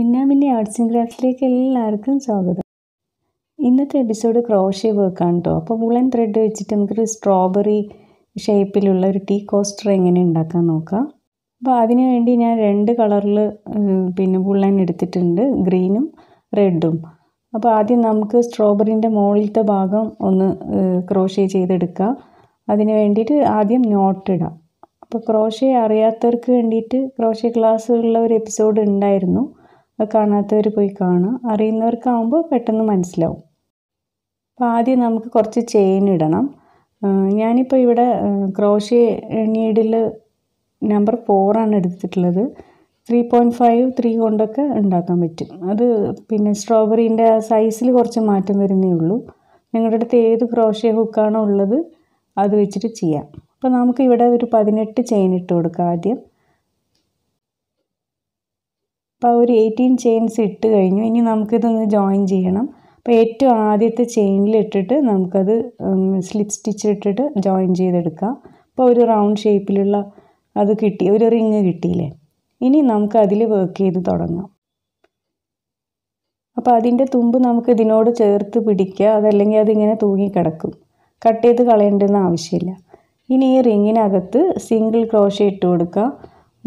മിന്നാമിന്നി arts and ക്രാഫ്റ്റിലേക്ക് എല്ലാവർക്കും സ്വാഗതം ഇന്നത്തെ എപ്പിസോഡ് ക്രോഷ്യ വർക്കാണ് കേട്ടോ അപ്പോൾ വുളൻ ത്രെഡ് വെച്ചിട്ട് നമുക്കൊരു സ്ട്രോബെറി ഷേപ്പിലുള്ള ഒരു ടീ കോസ്റ്റർ എങ്ങനെ ഉണ്ടാക്കാൻ നോക്കാം അപ്പോൾ അതിനു വേണ്ടി ഞാൻ രണ്ട് കളറിൽ പിന്നെ വുളൻ എടുത്തിട്ടുണ്ട് ഗ്രീനും റെഡും അപ്പോൾ ആദ്യം നമുക്ക് സ്ട്രോബെറിൻ്റെ മുകളിലത്തെ ഭാഗം ഒന്ന് ക്രോഷേ ചെയ്തെടുക്കുക അതിന് വേണ്ടിയിട്ട് ആദ്യം നോട്ട് ഇടാം അപ്പോൾ ക്രോഷേ അറിയാത്തവർക്ക് വേണ്ടിയിട്ട് ക്രോഷേ ക്ലാസ്സുള്ള ഒരു എപ്പിസോഡ് ഉണ്ടായിരുന്നു കാണാത്തവർ പോയി കാണുക അറിയുന്നവർക്കാവുമ്പോൾ പെട്ടെന്ന് മനസ്സിലാവും അപ്പോൾ ആദ്യം നമുക്ക് കുറച്ച് ചെയിൻ ഇടണം ഞാനിപ്പോൾ ഇവിടെ ക്രോഷ്യ നീഡിൽ നമ്പർ ഫോറാണ് എടുത്തിട്ടുള്ളത് ത്രീ പോയിൻറ്റ് ഫൈവ് ത്രീ കൊണ്ടൊക്കെ ഉണ്ടാക്കാൻ പറ്റും അത് പിന്നെ സ്ട്രോബെറീൻ്റെ സൈസിൽ കുറച്ച് മാറ്റം വരുന്നേ ഉള്ളൂ നിങ്ങളുടെ അടുത്ത് ഏത് ക്രോഷ്യ ഹുക്കാണോ ഉള്ളത് അത് വെച്ചിട്ട് ചെയ്യാം അപ്പോൾ നമുക്ക് ഇവിടെ ഒരു പതിനെട്ട് ചെയിൻ ഇട്ട് കൊടുക്കാം ആദ്യം അപ്പോൾ ഒരു എയ്റ്റീൻ ചെയിൻസ് ഇട്ട് കഴിഞ്ഞു ഇനി നമുക്കിതൊന്ന് ജോയിൻ ചെയ്യണം അപ്പോൾ ഏറ്റവും ആദ്യത്തെ ചെയിനിൽ ഇട്ടിട്ട് നമുക്കത് സ്ലിപ്പ് സ്റ്റിച്ച് ഇട്ടിട്ട് ജോയിൻ ചെയ്തെടുക്കാം അപ്പോൾ ഒരു റൗണ്ട് ഷേപ്പിലുള്ള അത് കിട്ടി ഒരു റിങ് കിട്ടിയില്ലേ ഇനി നമുക്ക് അതിൽ വർക്ക് ചെയ്ത് തുടങ്ങാം അപ്പോൾ അതിൻ്റെ തുമ്പ് നമുക്ക് ഇതിനോട് ചേർത്ത് പിടിക്കുക അതല്ലെങ്കിൽ അതിങ്ങനെ തൂങ്ങിക്കിടക്കും കട്ട് ചെയ്ത് കളയേണ്ടെന്ന് ആവശ്യമില്ല ഇനി ഈ റിങ്ങിനകത്ത് സിംഗിൾ ക്രോഷ ഇട്ട് കൊടുക്കുക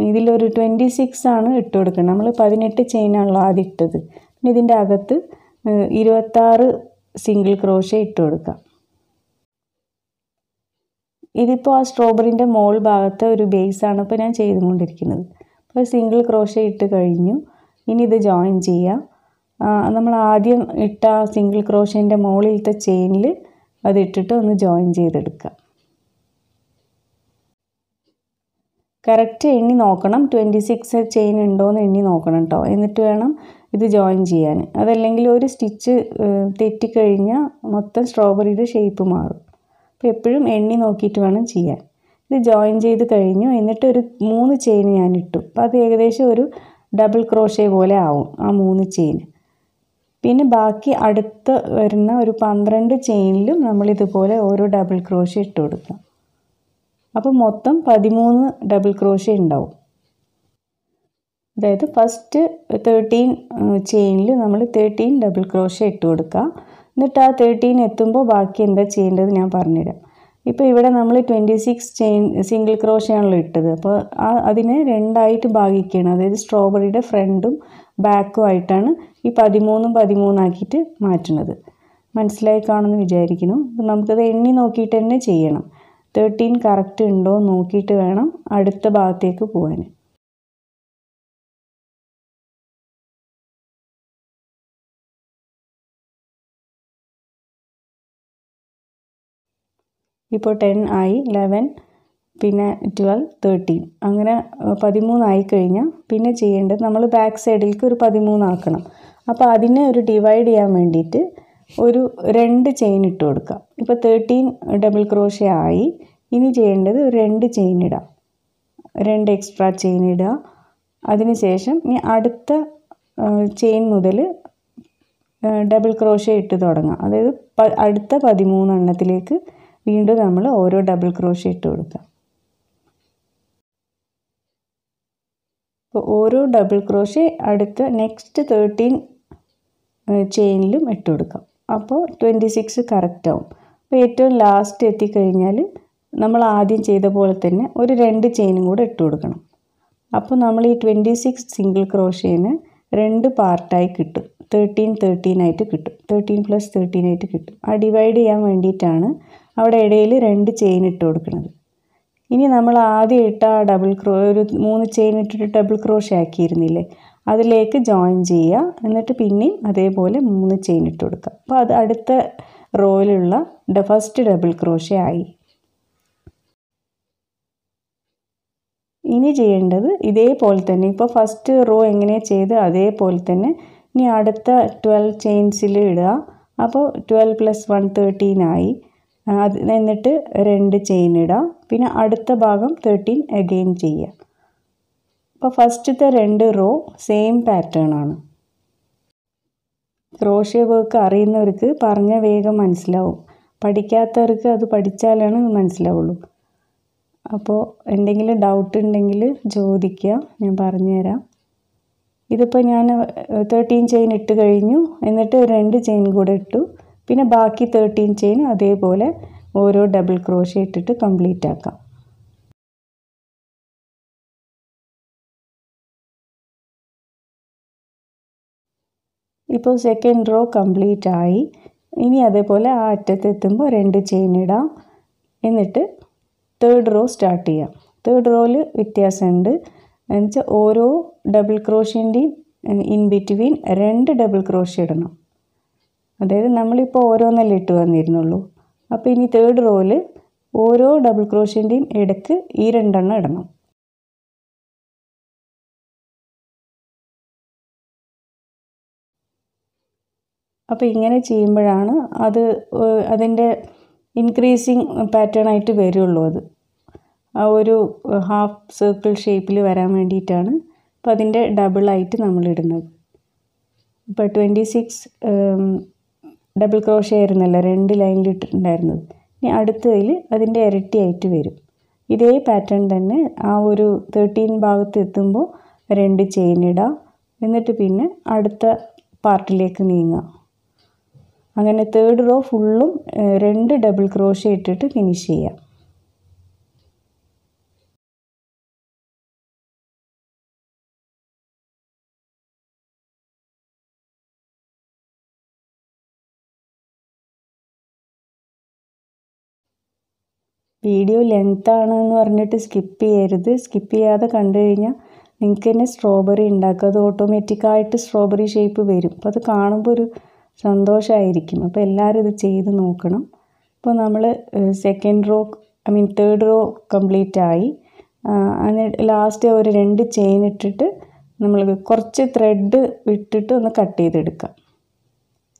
ഇതിലൊരു ട്വൻറ്റി സിക്സ് ആണ് ഇട്ട് കൊടുക്കുന്നത് നമ്മൾ പതിനെട്ട് ചെയിനാണല്ലോ ആദ്യം ഇട്ടത് പിന്നെ ഇതിൻ്റെ അകത്ത് ഇരുപത്താറ് സിംഗിൾ ക്രോഷ്യ ഇട്ട് കൊടുക്കാം ഇതിപ്പോൾ ആ സ്ട്രോബെറിൻ്റെ മോൾ ഭാഗത്തെ ഒരു ബേസാണ് ഇപ്പോൾ ഞാൻ ചെയ്തുകൊണ്ടിരിക്കുന്നത് അപ്പോൾ സിംഗിൾ ക്രോഷ്യ ഇട്ട് കഴിഞ്ഞു ഇനി ഇത് ജോയിൻ ചെയ്യാം നമ്മൾ ആദ്യം ഇട്ട സിംഗിൾ ക്രോഷ്യൻ്റെ മുകളിലത്തെ ചെയിനിൽ അത് ഇട്ടിട്ട് ഒന്ന് ജോയിൻ ചെയ്തെടുക്കാം കറക്റ്റ് എണ്ണി നോക്കണം ട്വൻറ്റി സിക്സ് ചെയിൻ ഉണ്ടോയെന്ന് എണ്ണി നോക്കണം കേട്ടോ എന്നിട്ട് വേണം ഇത് ജോയിൻ ചെയ്യാൻ അതല്ലെങ്കിൽ ഒരു സ്റ്റിച്ച് തെറ്റിക്കഴിഞ്ഞാൽ മൊത്തം സ്ട്രോബെറിയുടെ ഷേപ്പ് മാറും അപ്പോൾ എപ്പോഴും എണ്ണി നോക്കിയിട്ട് വേണം ചെയ്യാൻ ഇത് ജോയിൻ ചെയ്ത് കഴിഞ്ഞു എന്നിട്ട് ഒരു മൂന്ന് ചെയിൻ ഞാൻ ഇട്ടു അപ്പോൾ അത് ഏകദേശം ഒരു ഡബിൾ ക്രോഷേ പോലെ ആവും ആ മൂന്ന് ചെയിൻ പിന്നെ ബാക്കി അടുത്ത് വരുന്ന ഒരു പന്ത്രണ്ട് ചെയിനിലും നമ്മളിതുപോലെ ഓരോ ഡബിൾ ക്രോഷ് ഇട്ട് കൊടുക്കാം അപ്പോൾ മൊത്തം പതിമൂന്ന് ഡബിൾ ക്രോഷ്യ ഉണ്ടാവും അതായത് ഫസ്റ്റ് തേർട്ടീൻ ചെയിനിൽ നമ്മൾ തേർട്ടീൻ ഡബിൾ ക്രോഷ്യ ഇട്ട് കൊടുക്കുക എന്നിട്ട് ആ തേർട്ടീൻ എത്തുമ്പോൾ ബാക്കി എന്താ ചെയ്യേണ്ടത് ഞാൻ പറഞ്ഞുതരാം ഇപ്പോൾ ഇവിടെ നമ്മൾ ട്വൻറ്റി സിക്സ് ചെയിൻ സിംഗിൾ ക്രോഷയാണല്ലോ ഇട്ടത് അപ്പോൾ ആ അതിനെ രണ്ടായിട്ട് ഭാഗിക്കുകയാണ് അതായത് സ്ട്രോബെറിയുടെ ഫ്രണ്ടും ബാക്കും ആയിട്ടാണ് ഈ പതിമൂന്നും പതിമൂന്നാക്കിയിട്ട് മാറ്റുന്നത് മനസ്സിലായി കാണുമെന്ന് വിചാരിക്കുന്നു നമുക്കത് എണ്ണി നോക്കിയിട്ട് തന്നെ ചെയ്യണം തേർട്ടീൻ കറക്റ്റ് ഉണ്ടോ നോക്കിയിട്ട് വേണം അടുത്ത ഭാഗത്തേക്ക് പോകാൻ ഇപ്പോൾ ടെൻ ആയി ലെവൻ പിന്നെ ട്വൽവ് തേർട്ടീൻ അങ്ങനെ പതിമൂന്നായി കഴിഞ്ഞാൽ പിന്നെ ചെയ്യേണ്ടത് നമ്മൾ ബാക്ക് സൈഡിലേക്ക് ഒരു പതിമൂന്നാക്കണം അപ്പോൾ അതിനെ ഒരു ഡിവൈഡ് ചെയ്യാൻ വേണ്ടിയിട്ട് ഒരു രണ്ട് ചെയിൻ ഇട്ട് കൊടുക്കാം ഇപ്പോൾ തേർട്ടീൻ ഡബിൾ ക്രോഷേ ആയി ഇനി ചെയ്യേണ്ടത് രണ്ട് ചെയിൻ ഇടാം രണ്ട് എക്സ്ട്രാ ചെയിൻ ഇടുക അതിനുശേഷം ഇനി അടുത്ത ചെയിൻ മുതൽ ഡബിൾ ക്രോഷേ ഇട്ട് തുടങ്ങാം അതായത് അടുത്ത പതിമൂന്നെണ്ണത്തിലേക്ക് വീണ്ടും നമ്മൾ ഓരോ ഡബിൾ ക്രോഷേ ഇട്ട് കൊടുക്കാം അപ്പോൾ ഓരോ ഡബിൾ ക്രോഷേ അടുത്ത നെക്സ്റ്റ് തേർട്ടീൻ ചെയിനിലും ഇട്ട് കൊടുക്കാം അപ്പോൾ ട്വൻറ്റി സിക്സ് കറക്റ്റ് ആവും അപ്പോൾ ഏറ്റവും ലാസ്റ്റ് എത്തിക്കഴിഞ്ഞാൽ നമ്മൾ ആദ്യം ചെയ്ത പോലെ തന്നെ ഒരു രണ്ട് ചെയിനും കൂടെ ഇട്ട് കൊടുക്കണം അപ്പോൾ നമ്മൾ ഈ ട്വൻറ്റി സിക്സ് സിംഗിൾ ക്രോഷേന് രണ്ട് പാർട്ടായി കിട്ടും തേർട്ടീൻ തേർട്ടീൻ ആയിട്ട് കിട്ടും തേർട്ടീൻ പ്ലസ് തേർട്ടീൻ ആയിട്ട് കിട്ടും ആ ഡിവൈഡ് ചെയ്യാൻ വേണ്ടിയിട്ടാണ് അവിടെ ഇടയിൽ രണ്ട് ചെയിൻ ഇട്ട് കൊടുക്കുന്നത് ഇനി നമ്മൾ ആദ്യം ഇട്ട ആ ഡബിൾ ക്രോ ഒരു മൂന്ന് ചെയിൻ ഇട്ടിട്ട് ഡബിൾ ക്രോഷ ആക്കിയിരുന്നില്ലേ അതിലേക്ക് ജോയിൻ ചെയ്യുക എന്നിട്ട് പിന്നെയും അതേപോലെ മൂന്ന് ചെയിൻ ഇട്ട് കൊടുക്കുക അപ്പോൾ അത് അടുത്ത റോയിലുള്ള ഫസ്റ്റ് ഡബിൾ ക്രോഷ്യ ആയി ഇനി ചെയ്യേണ്ടത് ഇതേപോലെ തന്നെ ഇപ്പോൾ ഫസ്റ്റ് റോ എങ്ങനെയാണ് ചെയ്ത് അതേപോലെ തന്നെ ഇനി അടുത്ത ട്വൽവ് ചെയിൻസിൽ ഇടുക അപ്പോൾ ട്വൽവ് പ്ലസ് വൺ ആയി അത് എന്നിട്ട് രണ്ട് ചെയിൻ ഇടുക പിന്നെ അടുത്ത ഭാഗം തേർട്ടീൻ അഗെയിൻ ചെയ്യുക അപ്പോൾ ഫസ്റ്റത്തെ രണ്ട് റോ സെയിം പാറ്റേൺ ആണ് ക്രോഷ്യ വർക്ക് അറിയുന്നവർക്ക് പറഞ്ഞ വേഗം മനസ്സിലാവും പഠിക്കാത്തവർക്ക് അത് പഠിച്ചാലാണ് മനസ്സിലാവുള്ളൂ അപ്പോൾ എന്തെങ്കിലും ഡൗട്ട് ഉണ്ടെങ്കിൽ ചോദിക്കുക ഞാൻ പറഞ്ഞുതരാം ഇതിപ്പോൾ ഞാൻ തേർട്ടീൻ ചെയിൻ ഇട്ട് കഴിഞ്ഞു എന്നിട്ട് രണ്ട് ചെയിൻ കൂടെ ഇട്ടു പിന്നെ ബാക്കി തേർട്ടീൻ ചെയിൻ അതേപോലെ ഓരോ ഡബിൾ ക്രോഷ്യ ഇട്ടിട്ട് കംപ്ലീറ്റ് ആക്കാം ഇപ്പോൾ സെക്കൻഡ് റോ കംപ്ലീറ്റ് ആയി ഇനി അതേപോലെ ആ അറ്റത്തെത്തുമ്പോൾ രണ്ട് ചെയിൻ ഇടാം എന്നിട്ട് തേർഡ് റോ സ്റ്റാർട്ട് ചെയ്യാം തേർഡ് റോയിൽ വ്യത്യാസമുണ്ട് എന്നുവെച്ചാൽ ഓരോ ഡബിൾ ക്രോഷിൻ്റെയും ഇൻ ബിറ്റ്വീൻ രണ്ട് ഡബിൾ ക്രോഷ് ഇടണം അതായത് നമ്മളിപ്പോൾ ഓരോന്നല്ലേ ഇട്ട് വന്നിരുന്നുള്ളൂ അപ്പോൾ ഇനി തേർഡ് റോയിൽ ഓരോ ഡബിൾ ക്രോഷിൻ്റെയും ഇടക്ക് ഈ രണ്ടെണ്ണം ഇടണം അപ്പോൾ ഇങ്ങനെ ചെയ്യുമ്പോഴാണ് അത് അതിൻ്റെ ഇൻക്രീസിങ് പാറ്റേൺ ആയിട്ട് വരുള്ളൂ അത് ആ ഒരു ഹാഫ് സർക്കിൾ ഷേപ്പിൽ വരാൻ വേണ്ടിയിട്ടാണ് അപ്പോൾ അതിൻ്റെ ഡബിളായിട്ട് നമ്മൾ ഇടുന്നത് ഇപ്പോൾ ട്വൻറ്റി സിക്സ് ഡബിൾ ക്രോഷേ ആയിരുന്നല്ലോ രണ്ട് ലൈനിൽ ഇട്ടിട്ടുണ്ടായിരുന്നത് ഇനി അടുത്തതിൽ അതിൻ്റെ ഇരട്ടിയായിട്ട് വരും ഇതേ പാറ്റേൺ തന്നെ ആ ഒരു തേർട്ടീൻ ഭാഗത്ത് എത്തുമ്പോൾ രണ്ട് ചെയിൻ ഇടാം എന്നിട്ട് പിന്നെ അടുത്ത പാർട്ടിലേക്ക് നീങ്ങുക അങ്ങനെ തേർഡ് റോ ഫുള്ളും രണ്ട് ഡബിൾ ക്രോഷ ഇട്ടിട്ട് ഫിനിഷ് ചെയ്യാം വീഡിയോ ലെങ്ത് എന്ന് പറഞ്ഞിട്ട് സ്കിപ്പ് ചെയ്യരുത് സ്കിപ്പ് ചെയ്യാതെ കണ്ടു കഴിഞ്ഞാൽ നിങ്ങൾക്ക് തന്നെ സ്ട്രോബെറി ഉണ്ടാക്കുക അത് ഓട്ടോമാറ്റിക്കായിട്ട് സ്ട്രോബെറി ഷേപ്പ് വരും അപ്പോൾ അത് കാണുമ്പോൾ ഒരു സന്തോഷമായിരിക്കും അപ്പോൾ എല്ലാവരും ഇത് ചെയ്ത് നോക്കണം അപ്പോൾ നമ്മൾ second row I mean third row complete ആയി ലാസ്റ്റ് ഒരു രണ്ട് ചെയിൻ ഇട്ടിട്ട് നമ്മൾ കുറച്ച് ത്രെഡ് ഇട്ടിട്ട് ഒന്ന് കട്ട് ചെയ്തെടുക്കുക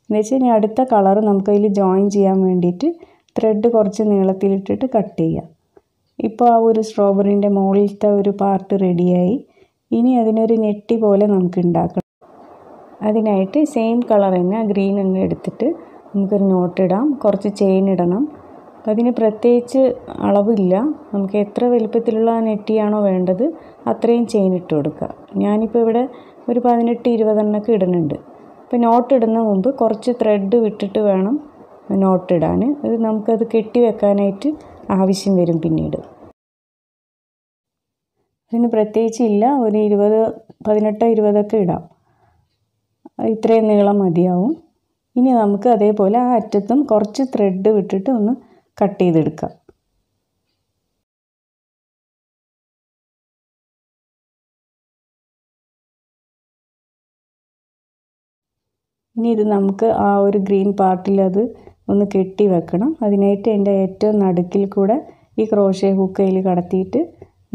എന്ന് വെച്ചാൽ ഇനി അടുത്ത കളർ നമുക്ക് അതിൽ ജോയിൻ ചെയ്യാൻ വേണ്ടിയിട്ട് ത്രെഡ് കുറച്ച് നീളത്തിലിട്ടിട്ട് കട്ട് ചെയ്യാം ഇപ്പോൾ ആ ഒരു സ്ട്രോബെറിൻ്റെ മുകളിലത്തെ ഒരു പാർട്ട് റെഡിയായി ഇനി അതിനൊരു നെറ്റി പോലെ നമുക്ക് ഉണ്ടാക്കണം അതിനായിട്ട് സെയിം കളർ തന്നെ ഗ്രീൻ തന്നെ എടുത്തിട്ട് നമുക്കൊരു നോട്ട് ഇടാം കുറച്ച് ചെയിൻ ഇടണം അപ്പം അതിന് പ്രത്യേകിച്ച് അളവില്ല നമുക്ക് എത്ര വലിപ്പത്തിലുള്ള നെറ്റിയാണോ വേണ്ടത് അത്രയും ചെയിൻ ഇട്ട് കൊടുക്കുക ഞാനിപ്പോൾ ഇവിടെ ഒരു പതിനെട്ട് ഒക്കെ ഇടുന്നുണ്ട് അപ്പോൾ നോട്ട് ഇടുന്ന മുമ്പ് കുറച്ച് ത്രെഡ് വിട്ടിട്ട് വേണം നോട്ട് ഇടാൻ അത് നമുക്കത് കെട്ടി വെക്കാനായിട്ട് ആവശ്യം വരും പിന്നീട് അതിന് പ്രത്യേകിച്ച് ഇല്ല ഒരു ഇരുപത് പതിനെട്ടോ ഇരുപതൊക്കെ ഇടാം ഇത്രയും നീളം മതിയാവും ഇനി നമുക്ക് അതേപോലെ ആ അറ്റത്തും കുറച്ച് ത്രെഡ് വിട്ടിട്ട് ഒന്ന് കട്ട് ചെയ്തെടുക്കാം ഇനി ഇത് നമുക്ക് ആ ഒരു ഗ്രീൻ പാർട്ടിൽ അത് ഒന്ന് കെട്ടി വെക്കണം അതിനായിട്ട് എൻ്റെ ഏറ്റവും നടുക്കിൽ കൂടെ ഈ ക്രോഷേ ഹുക്കയിൽ കടത്തിയിട്ട്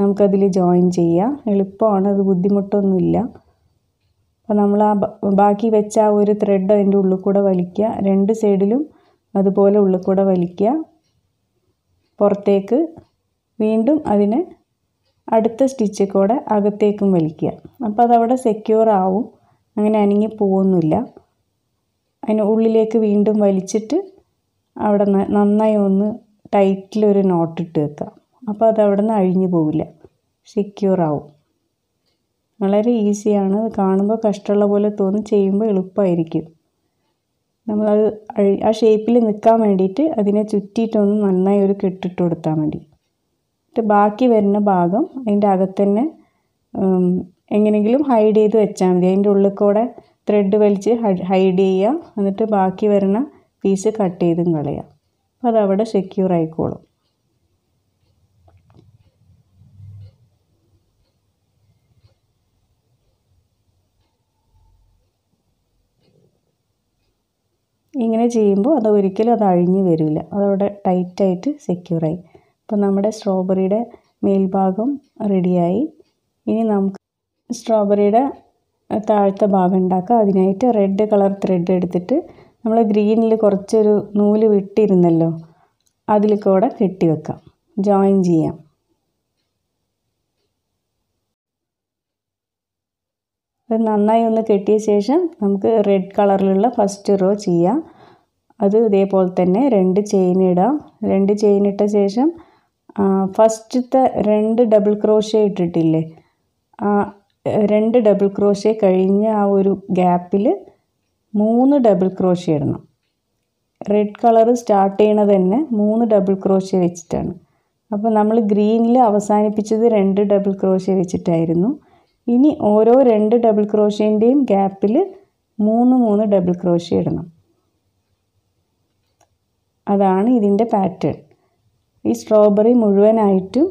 നമുക്കതിൽ ജോയിൻ ചെയ്യാം എളുപ്പമാണ് അത് ബുദ്ധിമുട്ടൊന്നുമില്ല അപ്പോൾ നമ്മൾ ആ ബാക്കി വെച്ച ആ ഒരു ത്രെഡ് അതിൻ്റെ ഉള്ളിൽ കൂടെ വലിക്കുക രണ്ട് സൈഡിലും അതുപോലെ ഉള്ളിൽ കൂടെ വലിക്കുക പുറത്തേക്ക് വീണ്ടും അതിനെ അടുത്ത സ്റ്റിച്ച് കൂടെ അകത്തേക്കും വലിക്കുക അപ്പോൾ അതവിടെ സെക്യൂർ ആവും അങ്ങനെ അനങ്ങി പോകുന്നില്ല അതിന് ഉള്ളിലേക്ക് വീണ്ടും വലിച്ചിട്ട് അവിടെ നന്നായി ഒന്ന് ടൈറ്റിലൊരു നോട്ടിട്ട് വെക്കുക അപ്പോൾ അതവിടെ നിന്ന് അഴിഞ്ഞു പോവില്ല സെക്യൂർ ആവും വളരെ ഈസിയാണ് കാണുമ്പോൾ കഷ്ടമുള്ള പോലെ തോന്നും ചെയ്യുമ്പോൾ എളുപ്പമായിരിക്കും നമ്മളത് ആ ഷേപ്പിൽ നിൽക്കാൻ വേണ്ടിയിട്ട് അതിനെ ചുറ്റിയിട്ടൊന്ന് നന്നായി ഒരു കെട്ടിട്ട് കൊടുത്താൽ മതി എന്നിട്ട് ബാക്കി വരുന്ന ഭാഗം അതിൻ്റെ അകത്തന്നെ എങ്ങനെയെങ്കിലും ഹൈഡ് ചെയ്ത് വെച്ചാൽ മതി അതിൻ്റെ ഉള്ളിൽ കൂടെ ത്രെഡ് വലിച്ച് ഹൈഡ് ചെയ്യുക എന്നിട്ട് ബാക്കി വരുന്ന പീസ് കട്ട് ചെയ്തും കളയുക അപ്പോൾ അതവിടെ സെക്യൂർ ആയിക്കോളും ഇങ്ങനെ ചെയ്യുമ്പോൾ അത് ഒരിക്കലും അത് അഴിഞ്ഞു വരില്ല അതവിടെ ടൈറ്റായിട്ട് സെക്യൂറായി അപ്പോൾ നമ്മുടെ സ്ട്രോബെറിയുടെ മേൽഭാഗം റെഡിയായി ഇനി നമുക്ക് സ്ട്രോബെറിയുടെ താഴത്തെ ഭാഗം ഉണ്ടാക്കുക അതിനായിട്ട് റെഡ് കളർ ത്രെഡ് എടുത്തിട്ട് നമ്മൾ ഗ്രീനിൽ കുറച്ചൊരു നൂല് വിട്ടിരുന്നല്ലോ അതിൽ കൂടെ കെട്ടി വെക്കാം ജോയിൻ ചെയ്യാം അത് നന്നായി ഒന്ന് കെട്ടിയ ശേഷം നമുക്ക് റെഡ് കളറിലുള്ള ഫസ്റ്റ് റോ ചെയ്യാം അത് ഇതേപോലെ തന്നെ രണ്ട് ചെയിൻ ഇടാം രണ്ട് ചെയിൻ ഇട്ട ശേഷം ഫസ്റ്റത്തെ രണ്ട് ഡബിൾ ക്രോഷേ ഇട്ടിട്ടില്ലേ ആ രണ്ട് ഡബിൾ ക്രോഷേ കഴിഞ്ഞ ആ ഒരു ഗ്യാപ്പിൽ മൂന്ന് ഡബിൾ ക്രോഷേ ഇടണം റെഡ് കളർ സ്റ്റാർട്ട് ചെയ്യണത് തന്നെ മൂന്ന് ഡബിൾ ക്രോഷേ വെച്ചിട്ടാണ് അപ്പോൾ നമ്മൾ ഗ്രീനിൽ അവസാനിപ്പിച്ചത് രണ്ട് ഡബിൾ ക്രോഷേ വെച്ചിട്ടായിരുന്നു ഇനി ഓരോ രണ്ട് ഡബിൾ ക്രോഷേൻ്റെയും ഗ്യാപ്പിൽ മൂന്ന് മൂന്ന് ഡബിൾ ക്രോഷ്യ ഇടണം അതാണ് ഇതിൻ്റെ പാറ്റേൺ ഈ സ്ട്രോബെറി മുഴുവനായിട്ടും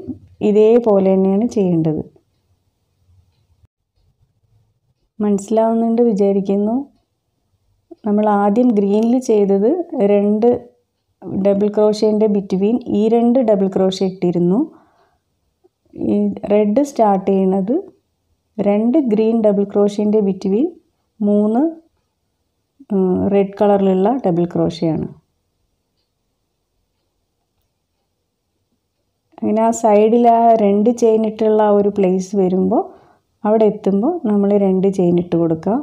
ഇതേപോലെ തന്നെയാണ് ചെയ്യേണ്ടത് മനസ്സിലാവുന്നുണ്ട് വിചാരിക്കുന്നു നമ്മൾ ആദ്യം ഗ്രീനിൽ ചെയ്തത് രണ്ട് ഡബിൾ ക്രോഷേൻ്റെ ബിറ്റ്വീൻ ഈ രണ്ട് ഡബിൾ ക്രോഷ ഇട്ടിരുന്നു ഈ റെഡ് സ്റ്റാർട്ട് ചെയ്യണത് രണ്ട് ഗ്രീൻ ഡബിൾ ക്രോഷിൻ്റെ ബിറ്റ്വീൻ മൂന്ന് റെഡ് കളറിലുള്ള ഡബിൾ ക്രോഷ്യയാണ് അങ്ങനെ ആ സൈഡിൽ ആ രണ്ട് ചെയിൻ ഇട്ടുള്ള ആ ഒരു പ്ലേസ് വരുമ്പോൾ അവിടെ എത്തുമ്പോൾ നമ്മൾ രണ്ട് ചെയിൻ ഇട്ട് കൊടുക്കുക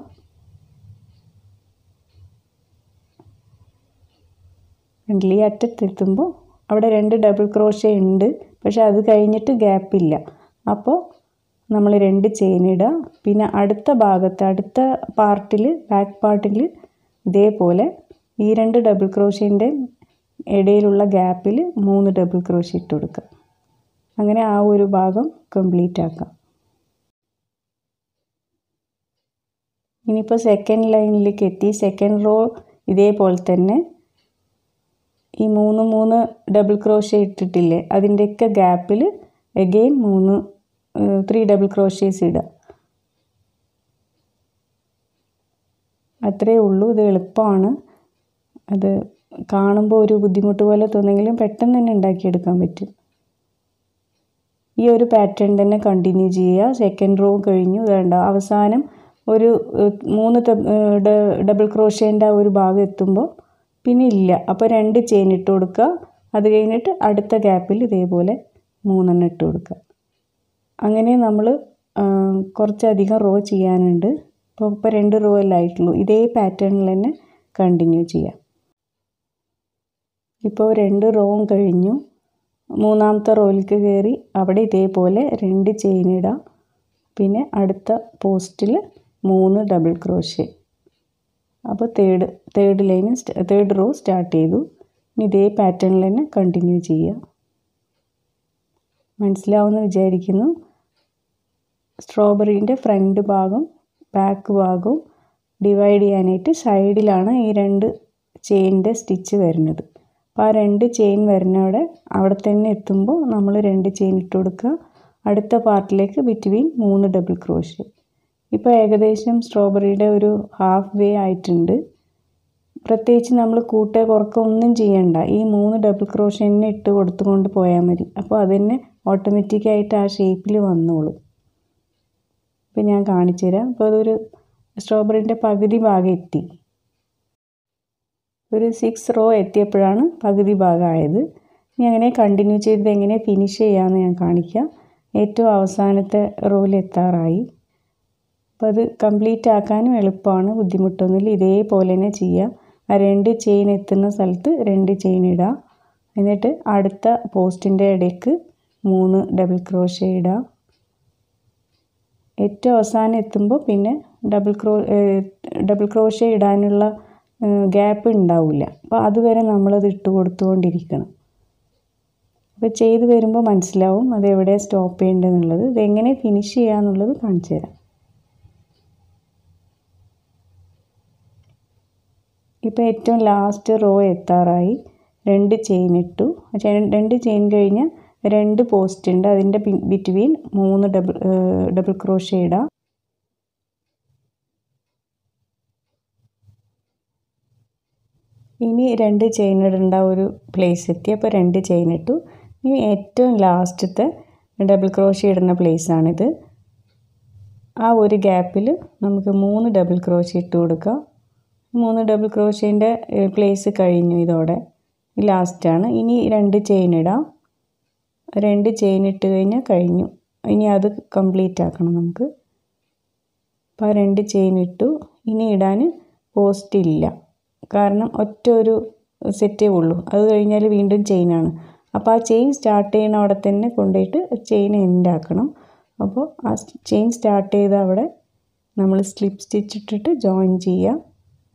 ഈ അറ്റത്തെത്തുമ്പോൾ അവിടെ രണ്ട് ഡബിൾ ക്രോഷ്യ ഉണ്ട് പക്ഷെ അത് കഴിഞ്ഞിട്ട് ഗ്യാപ്പില്ല അപ്പോൾ നമ്മൾ രണ്ട് ചെയിൻ ഇടുക പിന്നെ അടുത്ത ഭാഗത്ത് അടുത്ത പാർട്ടിൽ ബാക്ക് പാർട്ടിൽ ഇതേപോലെ ഈ രണ്ട് ഡബിൾ ക്രോഷിൻ്റെ ഇടയിലുള്ള ഗ്യാപ്പിൽ മൂന്ന് ഡബിൾ ക്രോഷ് ഇട്ട് കൊടുക്കുക അങ്ങനെ ആ ഒരു ഭാഗം കംപ്ലീറ്റ് ആക്കാം ഇനിയിപ്പോൾ സെക്കൻഡ് ലൈനിലേക്ക് എത്തി സെക്കൻഡ് റോ ഇതേപോലെ തന്നെ ഈ മൂന്ന് മൂന്ന് ഡബിൾ ക്രോഷ് ഇട്ടിട്ടില്ലേ അതിൻ്റെയൊക്കെ ഗ്യാപ്പിൽ എഗെയിൻ മൂന്ന് ത്രീ ഡബിൾ ക്രോഷ്യേസ് ഇടുക അത്രയേ ഉള്ളൂ ഇത് എളുപ്പമാണ് അത് കാണുമ്പോൾ ഒരു ബുദ്ധിമുട്ട് പോലെ തോന്നെങ്കിലും പെട്ടെന്ന് തന്നെ ഉണ്ടാക്കിയെടുക്കാൻ പറ്റും ഈ ഒരു പാറ്റേൺ തന്നെ കണ്ടിന്യൂ ചെയ്യുക സെക്കൻഡ് റോ കഴിഞ്ഞു വേണ്ട അവസാനം ഒരു മൂന്ന് ഡബിൾ ക്രോഷേൻ്റെ ഒരു ഭാഗം എത്തുമ്പോൾ പിന്നെ ഇല്ല അപ്പോൾ രണ്ട് ചെയിൻ ഇട്ട് കൊടുക്കുക അത് കഴിഞ്ഞിട്ട് അടുത്ത ഗ്യാപ്പിൽ ഇതേപോലെ മൂന്നെണ്ണം ഇട്ട് കൊടുക്കുക അങ്ങനെ നമ്മൾ കുറച്ചധികം റോ ചെയ്യാനുണ്ട് അപ്പോൾ ഇപ്പോൾ രണ്ട് റോ അല്ലേ ആയിട്ടുള്ളൂ ഇതേ പാറ്റേണിൽ തന്നെ കണ്ടിന്യൂ ചെയ്യാം ഇപ്പോൾ രണ്ട് റോവും കഴിഞ്ഞു മൂന്നാമത്തെ റോയിലേക്ക് കയറി അവിടെ ഇതേപോലെ രണ്ട് ചെയിൻ ഇടാം പിന്നെ അടുത്ത പോസ്റ്റിൽ മൂന്ന് ഡബിൾ ക്രോഷേ അപ്പോൾ third third line third row start ചെയ്തു ഇനി ഇതേ പാറ്റേണിൽ തന്നെ കണ്ടിന്യൂ ചെയ്യാം മനസ്സിലാവുമെന്ന് വിചാരിക്കുന്നു സ്ട്രോബെറീൻ്റെ ഫ്രണ്ട് ഭാഗം ബാക്ക് ഭാഗവും ഡിവൈഡ് ചെയ്യാനായിട്ട് സൈഡിലാണ് ഈ രണ്ട് ചെയിനിൻ്റെ സ്റ്റിച്ച് വരുന്നത് അപ്പോൾ ആ രണ്ട് ചെയിൻ വരുന്നവിടെ അവിടെ തന്നെ എത്തുമ്പോൾ നമ്മൾ രണ്ട് ചെയിൻ ഇട്ട് കൊടുക്കുക അടുത്ത പാർട്ടിലേക്ക് ബിറ്റ്വീൻ മൂന്ന് ഡബിൾ ക്രോഷ് ഇപ്പോൾ ഏകദേശം സ്ട്രോബെറിയുടെ ഒരു ഹാഫ് വേ ആയിട്ടുണ്ട് പ്രത്യേകിച്ച് നമ്മൾ കൂട്ടേ കുറക്കൊന്നും ഒന്നും ചെയ്യണ്ട ഈ മൂന്ന് ഡബിൾ ക്രോഷ് തന്നെ ഇട്ട് കൊടുത്തുകൊണ്ട് പോയാൽ മതി അപ്പോൾ അത് ഓട്ടോമാറ്റിക്കായിട്ട് ആ ഷേപ്പിൽ വന്നോളും ഇപ്പം ഞാൻ കാണിച്ചു തരാം അപ്പോൾ അതൊരു സ്ട്രോബെറിൻ്റെ പകുതി ഭാഗം എത്തി ഒരു സിക്സ് റോ എത്തിയപ്പോഴാണ് പകുതി ഭാഗമായത് ഇനി അങ്ങനെ കണ്ടിന്യൂ ചെയ്ത് എങ്ങനെ ഫിനിഷ് ചെയ്യാമെന്ന് ഞാൻ കാണിക്കാം ഏറ്റവും അവസാനത്തെ റോയിൽ എത്താറായി അപ്പോൾ അത് കംപ്ലീറ്റ് ആക്കാനും എളുപ്പമാണ് ബുദ്ധിമുട്ടൊന്നുമില്ല ഇതേപോലെ തന്നെ ചെയ്യുക ആ രണ്ട് ചെയിൻ എത്തുന്ന സ്ഥലത്ത് രണ്ട് ചെയിൻ ഇടുക എന്നിട്ട് അടുത്ത പോസ്റ്റിൻ്റെ ഇടയ്ക്ക് മൂന്ന് ഡബിൾ ക്രോഷേ ഇടുക ഏറ്റവും അവസാനം എത്തുമ്പോൾ പിന്നെ ഡബിൾ ക്രോ ഡബിൾ ക്രോഷേ ഇടാനുള്ള ഗ്യാപ്പ് ഉണ്ടാവില്ല അപ്പോൾ അതുവരെ നമ്മളത് ഇട്ട് കൊടുത്തുകൊണ്ടിരിക്കണം അപ്പോൾ ചെയ്ത് വരുമ്പോൾ മനസ്സിലാവും അത് എവിടെ സ്റ്റോപ്പ് ചെയ്യേണ്ടതെന്നുള്ളത് ഇതെങ്ങനെ ഫിനിഷ് ചെയ്യാന്നുള്ളത് കാണിച്ചു തരാം ഇപ്പോൾ ഏറ്റവും ലാസ്റ്റ് റോ എത്താറായി രണ്ട് ചെയിൻ ഇട്ടു രണ്ട് ചെയിൻ കഴിഞ്ഞാൽ രണ്ട് പോസ്റ്റ് ഉണ്ട് അതിൻ്റെ ബിറ്റ്വീൻ മൂന്ന് ഡബിൾ ഡബിൾ ക്രോഷേ ഇടാം ഇനി രണ്ട് ചെയിൻ ഇടേണ്ട ഒരു പ്ലേസ് എത്തി അപ്പോൾ രണ്ട് ചെയിൻ ഇട്ടു ഇനി ഏറ്റവും ലാസ്റ്റത്തെ ഡബിൾ ക്രോഷേ ഇടുന്ന പ്ലേസാണിത് ആ ഒരു ഗ്യാപ്പിൽ നമുക്ക് മൂന്ന് ഡബിൾ ക്രോഷേ ഇട്ട് കൊടുക്കാം മൂന്ന് ഡബിൾ ക്രോഷേൻ്റെ പ്ലേസ് കഴിഞ്ഞു ഇതോടെ ലാസ്റ്റാണ് ഇനി രണ്ട് ചെയിൻ ഇടാം രണ്ട് ചെയിൻ ഇട്ട് കഴിഞ്ഞാൽ കഴിഞ്ഞു ഇനി അത് കംപ്ലീറ്റ് ആക്കണം നമുക്ക് അപ്പോൾ ആ രണ്ട് ചെയിൻ ഇട്ടു ഇനി ഇടാൻ പോസ്റ്റ് ഇല്ല കാരണം ഒറ്റ ഒരു സെറ്റേ ഉള്ളൂ അത് കഴിഞ്ഞാൽ വീണ്ടും ചെയിനാണ് അപ്പോൾ ആ ചെയിൻ സ്റ്റാർട്ട് ചെയ്യണ അവിടെ തന്നെ കൊണ്ടുപോയിട്ട് ചെയിൻ ആക്കണം അപ്പോൾ ആ ചെയിൻ സ്റ്റാർട്ട് ചെയ്ത അവിടെ നമ്മൾ സ്ലിപ്പ് സ്റ്റിച്ച് ഇട്ടിട്ട് ജോയിൻ ചെയ്യുക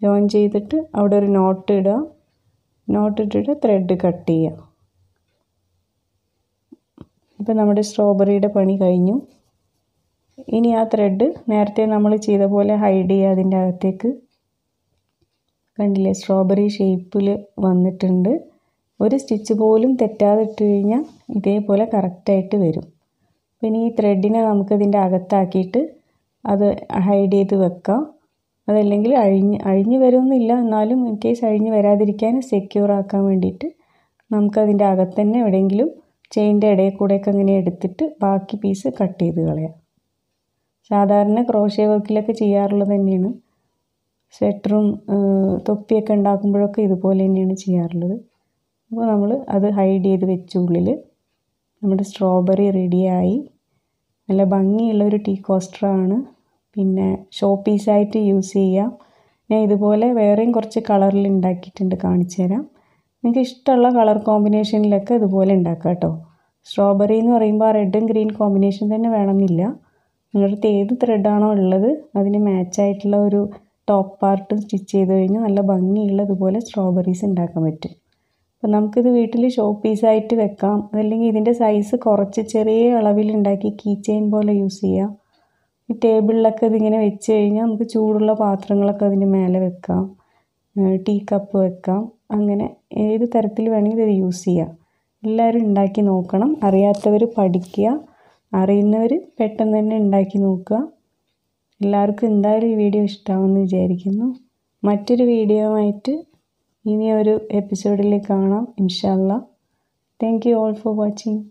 ജോയിൻ ചെയ്തിട്ട് അവിടെ ഒരു നോട്ട് ഇടുക നോട്ട് ഇട്ടിട്ട് ത്രെഡ് കട്ട് ചെയ്യുക ഇപ്പം നമ്മുടെ സ്ട്രോബെറിയുടെ പണി കഴിഞ്ഞു ഇനി ആ ത്രെഡ് നേരത്തെ നമ്മൾ ചെയ്ത പോലെ ഹൈഡ് ചെയ്യുക അതിൻ്റെ അകത്തേക്ക് കണ്ടില്ലേ സ്ട്രോബെറി ഷേപ്പിൽ വന്നിട്ടുണ്ട് ഒരു സ്റ്റിച്ച് പോലും തെറ്റാതെ ഇട്ട് കഴിഞ്ഞാൽ ഇതേപോലെ കറക്റ്റായിട്ട് വരും പിന്നെ ഈ ത്രെഡിനെ നമുക്കതിൻ്റെ അകത്താക്കിയിട്ട് അത് ഹൈഡ് ചെയ്ത് വെക്കാം അതല്ലെങ്കിൽ അഴിഞ്ഞ് അഴിഞ്ഞ് വരുമെന്നില്ല എന്നാലും ഇൻ കേസ് അഴിഞ്ഞ് വരാതിരിക്കാൻ സെക്യൂർ ആക്കാൻ വേണ്ടിയിട്ട് നമുക്കതിൻ്റെ അകത്തന്നെ എവിടെയെങ്കിലും ചെയിൻ്റെ ഇടയിൽ കൂടെയൊക്കെ ഇങ്ങനെ എടുത്തിട്ട് ബാക്കി പീസ് കട്ട് ചെയ്ത് കളയാം സാധാരണ ക്രോഷ്യ വർക്കിലൊക്കെ ചെയ്യാറുള്ളത് തന്നെയാണ് സ്വെറ്ററും തൊപ്പിയൊക്കെ ഉണ്ടാക്കുമ്പോഴൊക്കെ ഇതുപോലെ തന്നെയാണ് ചെയ്യാറുള്ളത് അപ്പോൾ നമ്മൾ അത് ഹൈഡ് ചെയ്ത് വെച്ച ഉള്ളിൽ നമ്മുടെ സ്ട്രോബെറി റെഡിയായി നല്ല ഭംഗിയുള്ളൊരു ടീ കോസ്റ്ററാണ് പിന്നെ ഷോ പീസായിട്ട് യൂസ് ചെയ്യാം ഞാൻ ഇതുപോലെ വേറെയും കുറച്ച് കളറിൽ ഉണ്ടാക്കിയിട്ടുണ്ട് കാണിച്ചു തരാം നിങ്ങൾക്ക് ഇഷ്ടമുള്ള കളർ കോമ്പിനേഷനിലൊക്കെ ഇതുപോലെ ഉണ്ടാക്കാം കേട്ടോ സ്ട്രോബെറി എന്ന് പറയുമ്പോൾ റെഡും ഗ്രീൻ കോമ്പിനേഷൻ തന്നെ വേണമെന്നില്ല നിങ്ങളുടെ ഏത് ത്രെഡാണോ ഉള്ളത് അതിന് മാച്ചായിട്ടുള്ള ഒരു ടോപ്പ് പാർട്ട് സ്റ്റിച്ച് ചെയ്ത് കഴിഞ്ഞാൽ നല്ല ഭംഗിയുള്ള ഇതുപോലെ സ്ട്രോബെറീസ് ഉണ്ടാക്കാൻ പറ്റും അപ്പം നമുക്കിത് വീട്ടിൽ ഷോ പീസായിട്ട് വെക്കാം അതല്ലെങ്കിൽ ഇതിൻ്റെ സൈസ് കുറച്ച് ചെറിയ അളവിലുണ്ടാക്കി കീ ചെയിൻ പോലെ യൂസ് ചെയ്യാം ഈ ടേബിളിലൊക്കെ ഇതിങ്ങനെ വെച്ച് കഴിഞ്ഞാൽ നമുക്ക് ചൂടുള്ള പാത്രങ്ങളൊക്കെ അതിൻ്റെ മേലെ വെക്കാം ടീ കപ്പ് വെക്കാം അങ്ങനെ ഏത് തരത്തിൽ വേണമെങ്കിലും ഇത് യൂസ് ചെയ്യാം എല്ലാവരും ഉണ്ടാക്കി നോക്കണം അറിയാത്തവർ പഠിക്കുക അറിയുന്നവർ പെട്ടെന്ന് തന്നെ ഉണ്ടാക്കി നോക്കുക എല്ലാവർക്കും എന്തായാലും ഈ വീഡിയോ ഇഷ്ടമാവുമെന്ന് വിചാരിക്കുന്നു മറ്റൊരു വീഡിയോയുമായിട്ട് ഇനി ഒരു എപ്പിസോഡിൽ കാണാം ഇൻഷാല്ല thank you all for watching